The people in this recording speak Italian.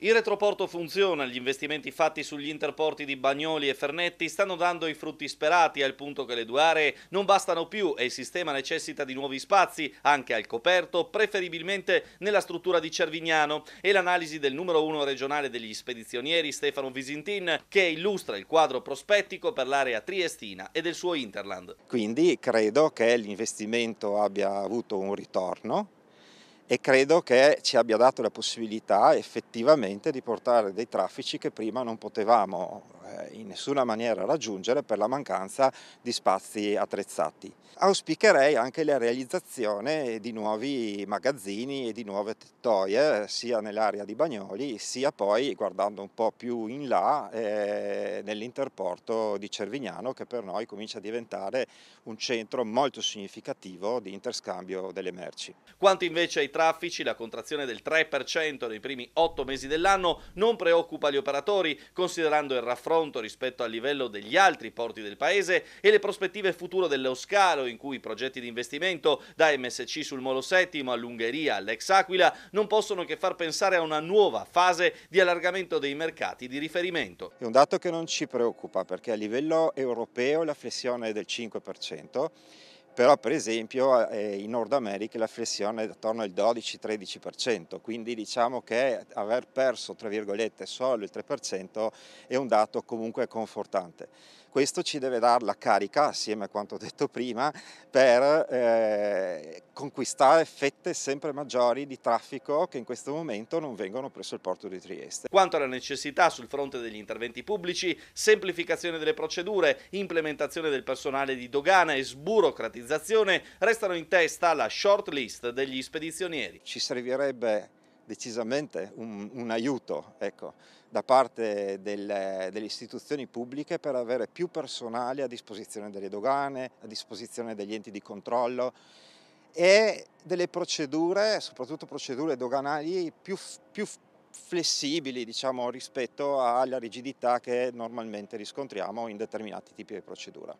Il retroporto funziona, gli investimenti fatti sugli interporti di Bagnoli e Fernetti stanno dando i frutti sperati al punto che le due aree non bastano più e il sistema necessita di nuovi spazi, anche al coperto, preferibilmente nella struttura di Cervignano e l'analisi del numero uno regionale degli spedizionieri Stefano Visintin che illustra il quadro prospettico per l'area triestina e del suo Interland. Quindi credo che l'investimento abbia avuto un ritorno e credo che ci abbia dato la possibilità effettivamente di portare dei traffici che prima non potevamo eh, in nessuna maniera raggiungere per la mancanza di spazi attrezzati. Auspicherei anche la realizzazione di nuovi magazzini e di nuove tettoie sia nell'area di Bagnoli sia poi guardando un po' più in là eh, nell'interporto di Cervignano che per noi comincia a diventare un centro molto significativo di interscambio delle merci. Quanto invece ai traffici, la contrazione del 3% nei primi 8 mesi dell'anno non preoccupa gli operatori, considerando il raffronto rispetto al livello degli altri porti del paese e le prospettive future dello scalo in cui i progetti di investimento da MSC sul Molo VII all'Ungheria all'ex Aquila non possono che far pensare a una nuova fase di allargamento dei mercati di riferimento. È un dato che non ci preoccupa perché a livello europeo la flessione è del 5% però per esempio eh, eh, in Nord America la flessione è attorno al 12-13%, quindi diciamo che aver perso solo il 3% è un dato comunque confortante. Questo ci deve dare la carica, assieme a quanto detto prima, per eh, conquistare fette sempre maggiori di traffico che in questo momento non vengono presso il porto di Trieste. Quanto alla necessità sul fronte degli interventi pubblici, semplificazione delle procedure, implementazione del personale di dogana e sburocratizzazione restano in testa la short list degli spedizionieri. Ci servirebbe decisamente un, un aiuto ecco, da parte del, delle istituzioni pubbliche per avere più personale a disposizione delle dogane, a disposizione degli enti di controllo e delle procedure, soprattutto procedure doganali più, più flessibili diciamo, rispetto alla rigidità che normalmente riscontriamo in determinati tipi di procedura.